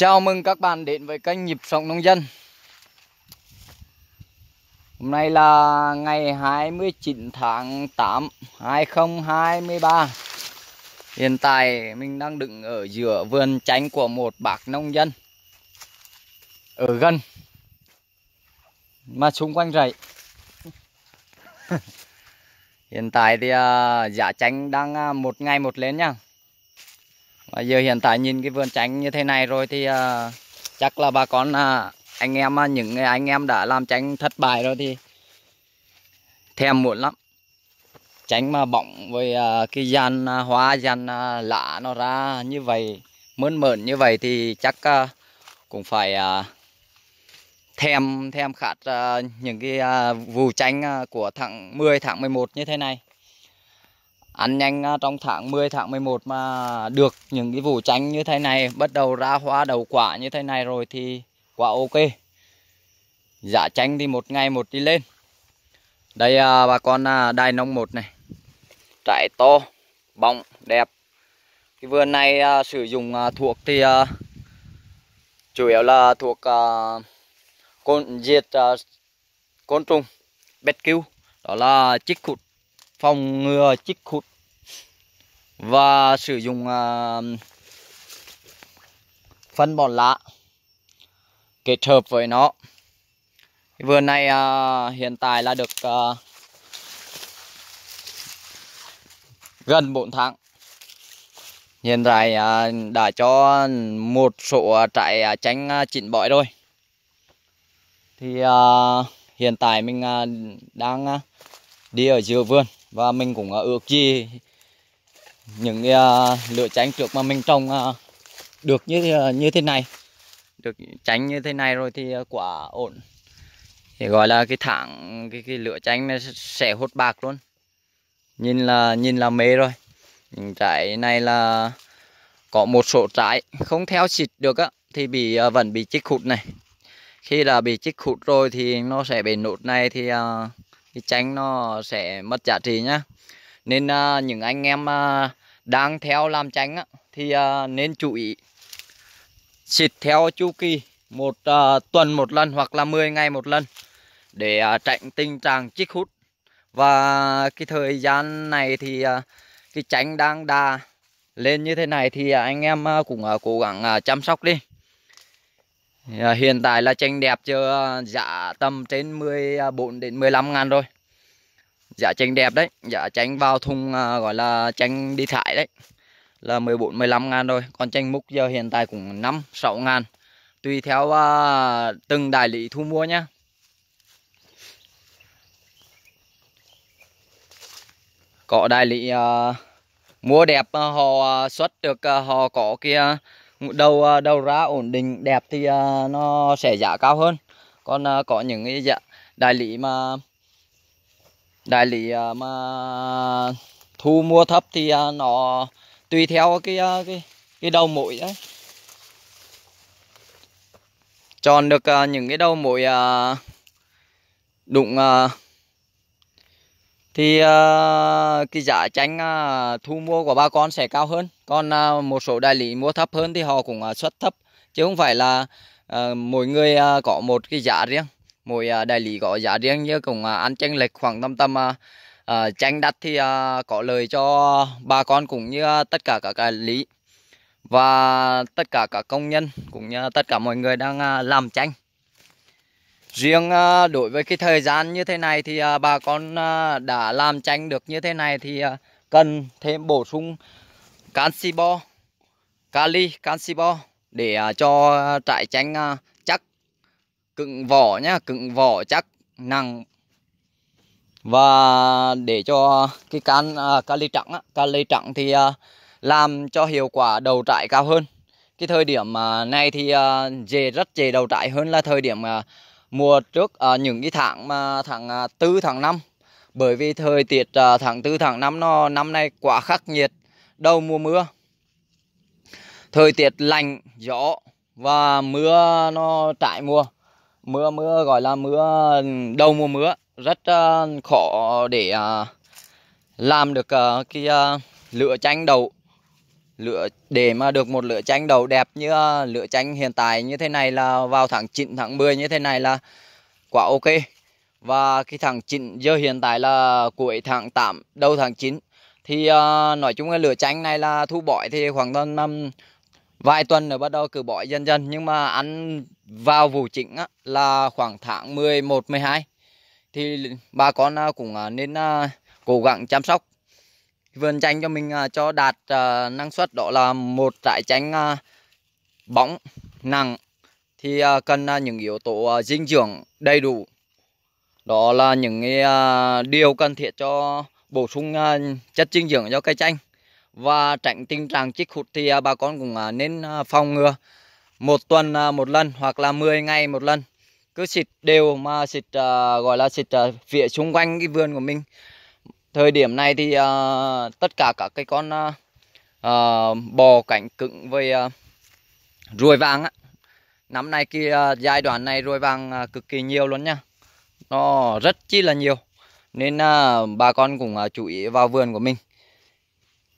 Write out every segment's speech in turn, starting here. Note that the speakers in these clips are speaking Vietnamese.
Chào mừng các bạn đến với kênh Nhịp Sống Nông Dân Hôm nay là ngày 29 tháng 8, 2023 Hiện tại mình đang đứng ở giữa vườn chanh của một bác nông dân Ở gần Mà xung quanh rẫy Hiện tại thì à, giá chanh đang à, một ngày một lên nha và giờ hiện tại nhìn cái vườn chanh như thế này rồi thì uh, chắc là bà con uh, anh em à, những anh em đã làm chanh thất bại rồi thì thèm muộn lắm tránh mà bọng với uh, cái gian uh, hoa gian uh, lạ nó ra như vậy mơn mởn như vậy thì chắc uh, cũng phải uh, thèm thèm khát uh, những cái uh, vụ chanh uh, của tháng 10 tháng 11 như thế này ăn nhanh à, trong tháng 10, tháng 11 mà được những cái vụ chanh như thế này bắt đầu ra hoa đầu quả như thế này rồi thì quá ok giá chanh thì một ngày một đi lên đây à, bà con à, đài nông một này trái to bóng đẹp cái vườn này à, sử dụng à, thuộc thì à, chủ yếu là thuộc à, côn diệt à, côn trùng bét cứu đó là chích khụt phòng ngừa chích khụt và sử dụng à, phân bón lá kết hợp với nó vườn này à, hiện tại là được à, gần 4 tháng hiện tại đã cho một số trại uh, tránh uh, chỉnh bói rồi thì hiện tại mình đang đi ở giữa vườn và mình cũng ước gì những uh, lửa tránh trước mà mình trồng uh, được như uh, như thế này được tránh như thế này rồi thì uh, quả ổn thì gọi là cái thẳng cái, cái lửa tránh nó sẽ hút bạc luôn nhìn là nhìn là mê rồi những trái này là có một số trái không theo xịt được á thì bị uh, vẫn bị chích hụt này khi là bị chích hụt rồi thì nó sẽ bị nốt này thì uh, cái tránh nó sẽ mất giá trị nhá nên uh, những anh em uh, đang theo làm tránh á, thì uh, nên chú ý xịt theo chu kỳ một uh, tuần một lần hoặc là 10 ngày một lần để uh, tránh tình trạng chích hút và cái thời gian này thì uh, cái tránh đang đà lên như thế này thì anh em cũng cố gắng chăm sóc đi hiện tại là chanh đẹp chưa giá dạ tầm trên 14 đến 15 ngàn rồi Dạ chanh đẹp đấy, dạ chanh vào thùng à, gọi là chanh đi thải đấy. Là 14 15 ngàn rồi, còn chanh múc giờ hiện tại cũng 5 6 ngàn. Tùy theo à, từng đại lý thu mua nhá. Có đại lý à, mua đẹp à, họ à, xuất được à, họ có kia đầu đầu ra ổn định đẹp thì nó sẽ giá cao hơn. Còn có những cái dạ, đại lý mà đại lý à, mà thu mua thấp thì à, nó tùy theo cái à, cái cái đầu mũi đấy chọn được những cái đầu mũi đụng thì cái giá tranh thu mua của bà con sẽ cao hơn còn một số đại lý mua thấp hơn thì họ cũng uh, xuất thấp chứ không phải là mỗi người có một cái giá riêng mỗi à, đại lý có giá riêng như cũng à, ăn tranh lệch khoảng tầm tầm uh, à, tranh đắt thì uh, có lời cho bà con cũng như tất cả các đại lý và tất cả các công nhân cũng như tất cả mọi người đang làm tranh riêng đối với cái thời gian như thế này thì bà con đã làm tranh được như thế này thì cần thêm bổ sung canxi bo kali canxi bo để cho trại tranh cứng vỏ nhá cứng vỏ chắc nặng và để cho cái can à, kali trắng á, kali trắng thì à, làm cho hiệu quả đầu trại cao hơn cái thời điểm à, này thì à, dề rất dề đầu trại hơn là thời điểm à, mùa trước à, những cái tháng mà tháng à, 4 tháng 5 bởi vì thời tiết à, tháng 4 tháng 5 nó năm nay quá khắc nghiệt đầu mùa mưa thời tiết lạnh gió và mưa nó trải mùa mưa mưa gọi là mưa đầu mùa mưa rất uh, khó để uh, làm được uh, cái uh, lửa chanh đầu lửa để mà được một lửa chanh đầu đẹp như uh, lửa chanh hiện tại như thế này là vào tháng 9 tháng 10 như thế này là quá ok và cái tháng 9 giờ hiện tại là cuối tháng 8 đầu tháng 9 thì uh, nói chung là lửa chanh này là thu bội thì khoảng tầm vài tuần rồi bắt đầu cứ bỏ dần dần nhưng mà ăn vào vụ chính á, là khoảng tháng 11 12 thì bà con à, cũng à, nên à, cố gắng chăm sóc vườn chanh cho mình cho đạt năng suất đó là một trại chanh bóng nặng thì cần những yếu tố dinh dưỡng đầy đủ đó là những điều cần thiết cho bổ sung chất dinh dưỡng cho cây chanh và tránh tình trạng chích hụt thì à, bà con cũng à, nên à, phòng ngừa một tuần một lần hoặc là 10 ngày một lần cứ xịt đều mà xịt uh, gọi là xịt uh, phía xung quanh cái vườn của mình thời điểm này thì uh, tất cả các cái con uh, uh, bò cảnh cứng với uh, ruồi vàng á năm nay kia uh, giai đoạn này ruồi vàng uh, cực kỳ nhiều luôn nha nó rất chi là nhiều nên uh, bà con cũng uh, chú ý vào vườn của mình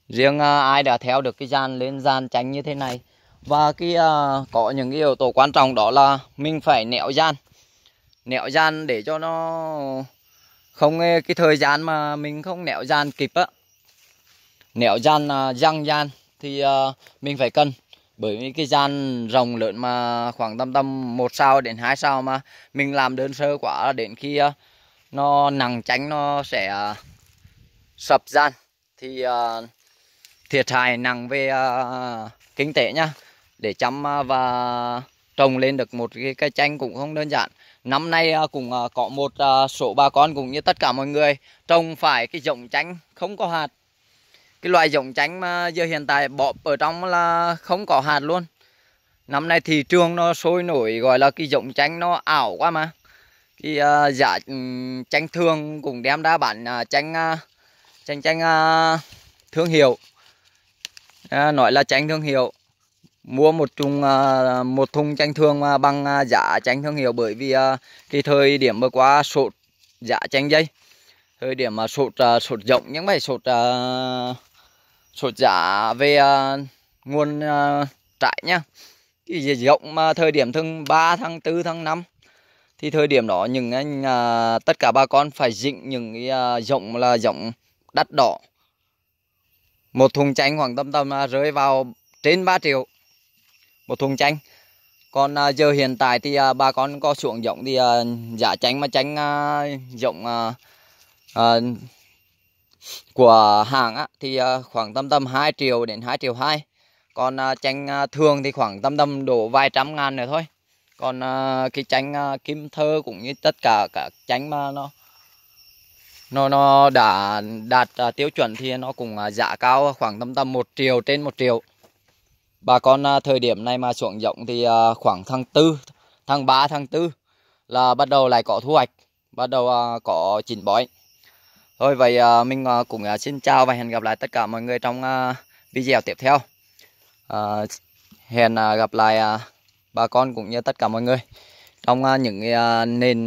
riêng à, ai đã theo được cái dàn lên dàn tránh như thế này và cái uh, có những cái yếu tố quan trọng đó là mình phải nẹo gian nẹo gian để cho nó không cái thời gian mà mình không nẹo gian kịp á nẹo gian uh, à, răng gian thì uh, mình phải cân bởi vì cái gian rồng lớn mà khoảng tầm tầm một sao đến hai sao mà mình làm đơn sơ quá đến khi nó nặng tránh nó sẽ sập gian thì thiệt hại nặng về uh, kinh tế nhá. để chăm uh, và trồng lên được một cái cây chanh cũng không đơn giản năm nay uh, cũng uh, có một uh, số bà con cũng như tất cả mọi người trồng phải cái giống chanh không có hạt cái loại giống chanh mà giờ hiện tại bỏ ở trong là không có hạt luôn năm nay thị trường nó sôi nổi gọi là cái giống chanh nó ảo quá mà cái uh, giá ừ, chanh thương cũng đem ra bản uh, chanh uh, chanh chanh uh, thương hiệu À, nói là chanh thương hiệu mua một chung à, một thùng chanh thương bằng à, giả chanh thương hiệu bởi vì cái thời điểm vừa qua sụt giả chanh dây thời điểm mà sụt à, sụt rộng những bài sụt à, sụt giá về nguồn trại nhá cái rộng mà thời điểm tháng 3 tháng 4 tháng 5 thì thời điểm đó những anh tất cả bà con phải dịnh những cái à, rộng là rộng đắt đỏ một thùng chanh khoảng tầm tầm à, rơi vào trên 3 triệu một thùng chanh còn à, giờ hiện tại thì à, bà con có xuống giống thì giả chanh mà chanh giống của hàng á, thì khoảng tầm tầm 2 triệu đến 2 triệu 2 còn chanh thường thì khoảng tầm tầm đổ vài trăm ngàn nữa thôi còn cái chanh kim thơ cũng như tất cả các chanh mà nó nó nó đã đạt à, tiêu chuẩn thì nó cũng à, giá cao khoảng tầm tầm một triệu trên một triệu bà con à, thời điểm này mà xuống giống thì à, khoảng tháng tư tháng 3 tháng 4 là bắt đầu lại có thu hoạch bắt đầu à, có chín bói thôi vậy à, mình à, cũng à, xin chào và hẹn gặp lại tất cả mọi người trong à, video tiếp theo à, hẹn à, gặp lại à, bà con cũng như tất cả mọi người trong à, những à, nền